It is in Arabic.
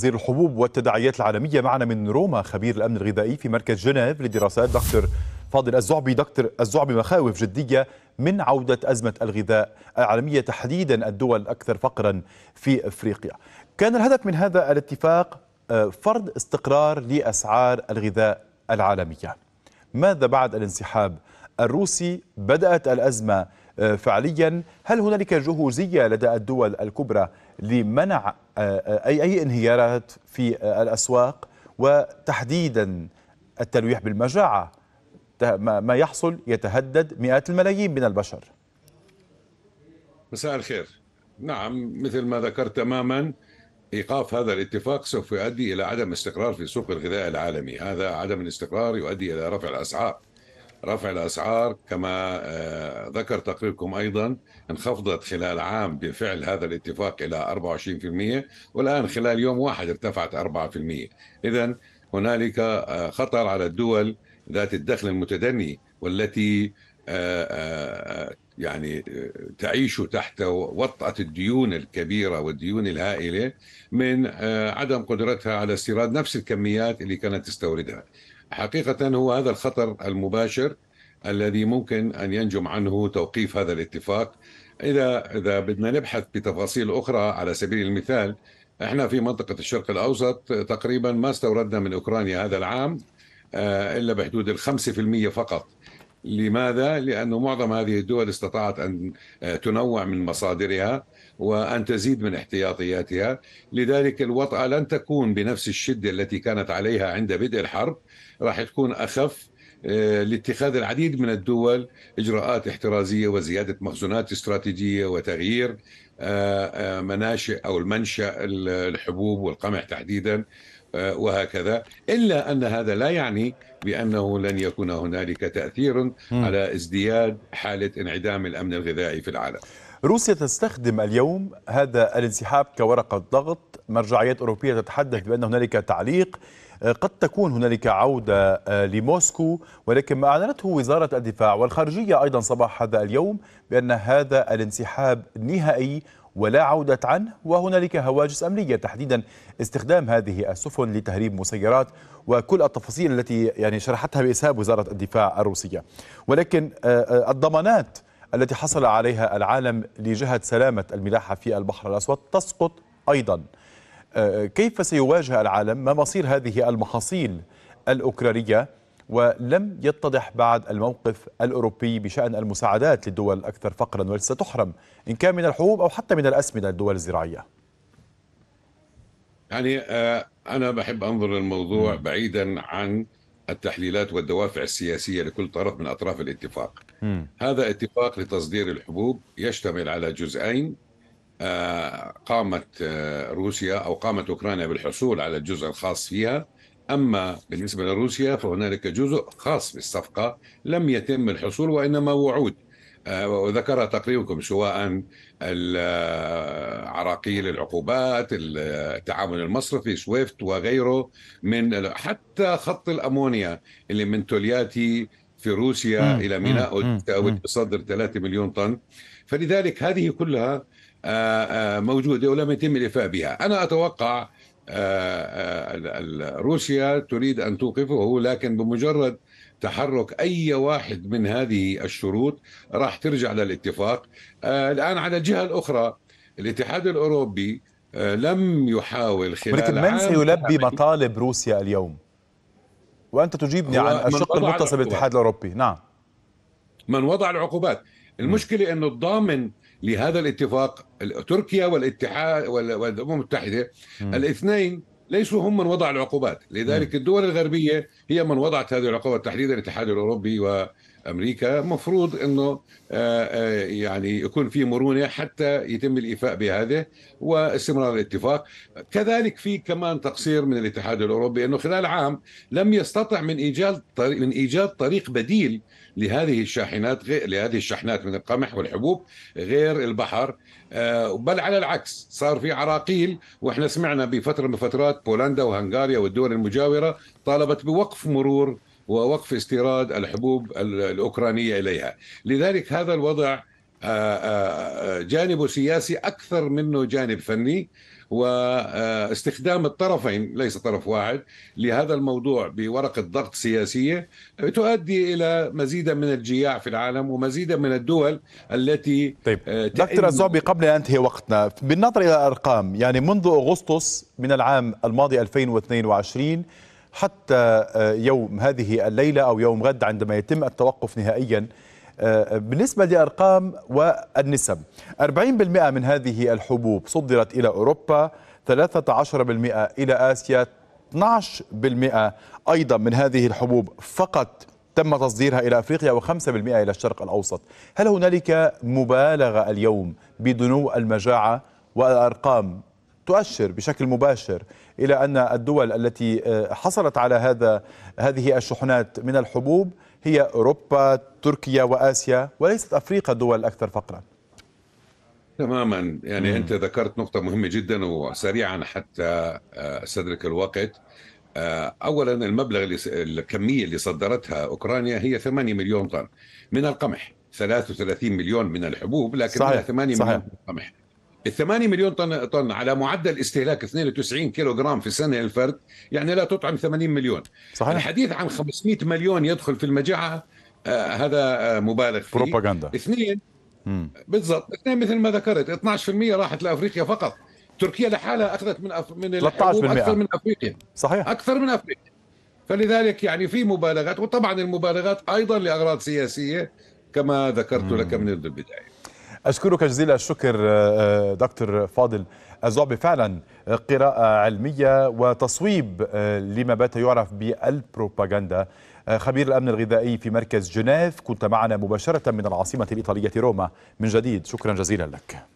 وزير الحبوب والتداعيات العالمية معنا من روما خبير الأمن الغذائي في مركز جنيف للدراسات دكتور فاضل الزعبي دكتور الزعبي مخاوف جدية من عودة أزمة الغذاء العالمية تحديدا الدول الأكثر فقرا في أفريقيا كان الهدف من هذا الاتفاق آه، فرض استقرار لأسعار الغذاء العالمية ماذا بعد الانسحاب الروسي بدأت الأزمة آه، فعليا هل هنالك جهوزية لدى الدول الكبرى لمنع آه، آه، أي, أي انهيارات في الأسواق وتحديدا التلويح بالمجاعة ما يحصل يتهدد مئات الملايين من البشر مساء الخير نعم مثل ما ذكرت تماما ايقاف هذا الاتفاق سوف يؤدي الى عدم استقرار في سوق الغذاء العالمي، هذا عدم الاستقرار يؤدي الى رفع الاسعار. رفع الأسعار كما آه، ذكر تقريركم أيضا انخفضت خلال عام بفعل هذا الاتفاق إلى 24% والآن خلال يوم واحد ارتفعت 4% إذا هنالك آه، خطر على الدول ذات الدخل المتدني والتي آه، يعني تعيش تحت وطأة الديون الكبيرة والديون الهائلة من عدم قدرتها على استيراد نفس الكميات اللي كانت تستوردها حقيقة هو هذا الخطر المباشر الذي ممكن أن ينجم عنه توقيف هذا الاتفاق إذا إذا بدنا نبحث بتفاصيل أخرى على سبيل المثال احنا في منطقة الشرق الأوسط تقريبا ما استوردنا من أوكرانيا هذا العام آه، إلا بحدود الخمسة في المية فقط لماذا؟ لأن معظم هذه الدول استطاعت أن آه، تنوع من مصادرها وأن تزيد من احتياطياتها لذلك الوطأة لن تكون بنفس الشدة التي كانت عليها عند بدء الحرب راح تكون أخف آه، لاتخاذ العديد من الدول إجراءات احترازية وزيادة مخزونات استراتيجية وتغيير آه، مناشئ أو المنشأ الحبوب والقمح تحديداً آه، وهكذا إلا أن هذا لا يعني بأنه لن يكون هنالك تأثير على ازدياد حالة انعدام الأمن الغذائي في العالم روسيا تستخدم اليوم هذا الانسحاب كورقة ضغط مرجعيات أوروبية تتحدث بأن هنالك تعليق آه، قد تكون هنالك عودة آه، لموسكو ولكن ما أعلنته وزارة الدفاع والخارجية أيضا صباح هذا اليوم بأن هذا الانسحاب نهائي ولا عودة عنه وهنالك هواجس أمنية تحديدا استخدام هذه السفن لتهريب مسيرات وكل التفاصيل التي يعني شرحتها بإسهاب وزارة الدفاع الروسية ولكن آه، آه، الضمانات التي حصل عليها العالم لجهة سلامة الملاحة في البحر الأسود تسقط أيضا آه، كيف سيواجه العالم ما مصير هذه المحاصيل الأوكرانية ولم يتضح بعد الموقف الأوروبي بشأن المساعدات للدول الأكثر فقرا والتي ستحرم إن كان من الحبوب أو حتى من الأسمدة للدول الزراعية يعني آه، أنا بحب أنظر للموضوع بعيدا عن التحليلات والدوافع السياسية لكل طرف من أطراف الاتفاق م. هذا اتفاق لتصدير الحبوب يشتمل على جزئين آه، قامت آه، روسيا أو قامت أوكرانيا بالحصول على الجزء الخاص فيها أما بالنسبة لروسيا فهنالك جزء خاص بالصفقة لم يتم الحصول وإنما وعود آه، وذكرها تقريركم سواء آه، عراقيل العقوبات التعامل المصرفي سويفت وغيره من حتى خط الأمونيا اللي من تولياتي في روسيا إلى ميناء أوديسا تصدر 3 مليون طن فلذلك هذه كلها آه، موجودة ولم يتم الإفاء بها أنا أتوقع آه، آه، روسيا تريد أن توقفه لكن بمجرد تحرك أي واحد من هذه الشروط راح ترجع للاتفاق آه، الآن على الجهة الأخرى الاتحاد الأوروبي لم يحاول خلال ولكن من سيلبي مطالب روسيا اليوم؟ وأنت تجيبني عن الشق المتصل بالاتحاد الأوروبي نعم من وضع العقوبات المشكلة أنه الضامن لهذا الاتفاق تركيا والاتحاد والامم المتحده الاثنين ليسوا هم من وضع العقوبات لذلك الدول الغربية هي من وضعت هذه العقوبات تحديدا الاتحاد الأوروبي وأمريكا مفروض أنه آه، آه، يعني يكون في مرونة حتى يتم الإيفاء بهذا واستمرار الاتفاق كذلك في كمان تقصير من الاتحاد الأوروبي أنه خلال عام لم يستطع من إيجاد طريق من إيجاد طريق بديل لهذه الشاحنات غير لهذه الشحنات من القمح والحبوب غير البحر آه، بل على العكس صار في عراقيل واحنا سمعنا بفتره من الفترات الاتحاد بولندا وهنغاريا والدول المجاورة طالبت بوقف مرور ووقف استيراد الحبوب الأوكرانية إليها لذلك هذا الوضع آه، آه، آه، جانبه سياسي أكثر منه جانب فني واستخدام الطرفين ليس طرف واحد لهذا الموضوع بورقة ضغط سياسية تؤدي إلى مزيدا من الجياع في العالم ومزيدا من الدول التي طيب. آه، دكتور الزعبي قبل أن أنتهي وقتنا بالنظر إلى الأرقام يعني منذ أغسطس من العام الماضي 2022 حتى آه، يوم هذه الليلة أو يوم غد عندما يتم التوقف نهائيا آه، بالنسبة لأرقام والنسب 40% من هذه الحبوب صدرت إلى أوروبا 13% إلى آسيا 12% أيضا من هذه الحبوب فقط تم تصديرها إلى أفريقيا و5% إلى الشرق الأوسط هل هنالك مبالغة اليوم بدنو المجاعة والأرقام تؤشر بشكل مباشر إلى أن الدول التي آه، حصلت على هذا هذه الشحنات من الحبوب هي أوروبا تركيا وآسيا وليست أفريقيا دول أكثر فقراً تماما يعني مم. انت ذكرت نقطه مهمه جدا وسريعا حتى آه، استدرك الوقت آه، اولا المبلغ اللي الكميه اللي صدرتها اوكرانيا هي 8 مليون طن من القمح 33 مليون من الحبوب لكن صحيح. 8 صحيح. مليون من القمح ال 8 مليون طن طن على معدل استهلاك 92 كيلو جرام في السنه الفرد يعني لا تطعم 80 مليون صحيح. الحديث عن 500 مليون يدخل في المجاعه آه هذا آه، مبالغ فيه بروباغندا اثنين بالضبط اثنين مثل ما ذكرت 12% راحت لافريقيا فقط تركيا لحالها اخذت من أف... من اكثر من افريقيا صحيح اكثر من افريقيا فلذلك يعني في مبالغات وطبعا المبالغات ايضا لاغراض سياسيه كما ذكرت مم. لك من البدايه أشكرك جزيل الشكر آه، آه، دكتور فاضل الزعبي فعلا آه، قراءة علمية وتصويب لما بات يعرف بالبروباغندا خبير الأمن الغذائي في مركز جنيف كنت معنا مباشرة من العاصمة الإيطالية روما من جديد شكرا جزيلا لك